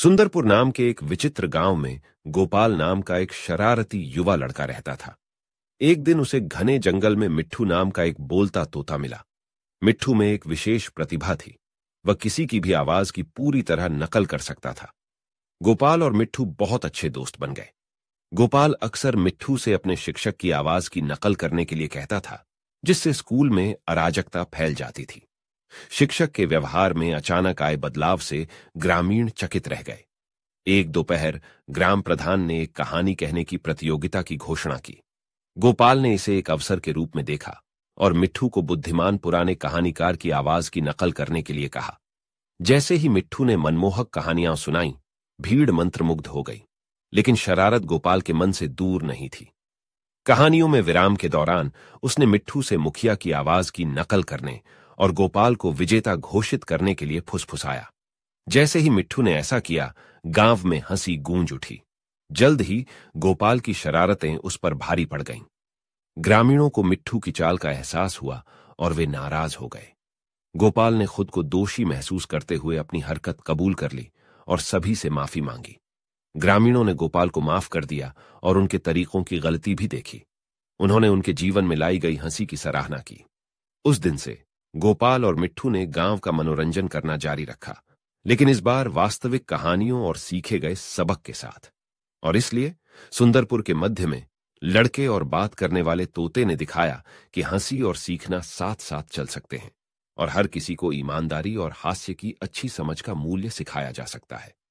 सुंदरपुर नाम के एक विचित्र गांव में गोपाल नाम का एक शरारती युवा लड़का रहता था एक दिन उसे घने जंगल में मिट्ठू नाम का एक बोलता तोता मिला मिट्ठू में एक विशेष प्रतिभा थी वह किसी की भी आवाज की पूरी तरह नकल कर सकता था गोपाल और मिट्ठू बहुत अच्छे दोस्त बन गए गोपाल अक्सर मिट्ठू से अपने शिक्षक की आवाज की नकल करने के लिए कहता था जिससे स्कूल में अराजकता फैल जाती थी शिक्षक के व्यवहार में अचानक आए बदलाव से ग्रामीण चकित रह गए एक दोपहर ग्राम प्रधान ने एक कहानी कहने की प्रतियोगिता की घोषणा की गोपाल ने इसे एक अवसर के रूप में देखा और मिट्ठू को बुद्धिमान पुराने कहानीकार की आवाज की नकल करने के लिए कहा जैसे ही मिट्ठू ने मनमोहक कहानियां सुनाई भीड़ मंत्रमुग्ध हो गई लेकिन शरारत गोपाल के मन से दूर नहीं थी कहानियों में विराम के दौरान उसने मिट्ठू से मुखिया की आवाज की नकल करने और गोपाल को विजेता घोषित करने के लिए फुसफुसाया जैसे ही मिट्ठू ने ऐसा किया गांव में हंसी गूंज उठी जल्द ही गोपाल की शरारतें उस पर भारी पड़ गईं ग्रामीणों को मिट्ठू की चाल का एहसास हुआ और वे नाराज हो गए गोपाल ने खुद को दोषी महसूस करते हुए अपनी हरकत कबूल कर ली और सभी से माफी मांगी ग्रामीणों ने गोपाल को माफ कर दिया और उनके तरीकों की गलती भी देखी उन्होंने उनके जीवन में लाई गई हंसी की सराहना की उस दिन से गोपाल और मिट्ठू ने गांव का मनोरंजन करना जारी रखा लेकिन इस बार वास्तविक कहानियों और सीखे गए सबक के साथ और इसलिए सुंदरपुर के मध्य में लड़के और बात करने वाले तोते ने दिखाया कि हंसी और सीखना साथ साथ चल सकते हैं और हर किसी को ईमानदारी और हास्य की अच्छी समझ का मूल्य सिखाया जा सकता है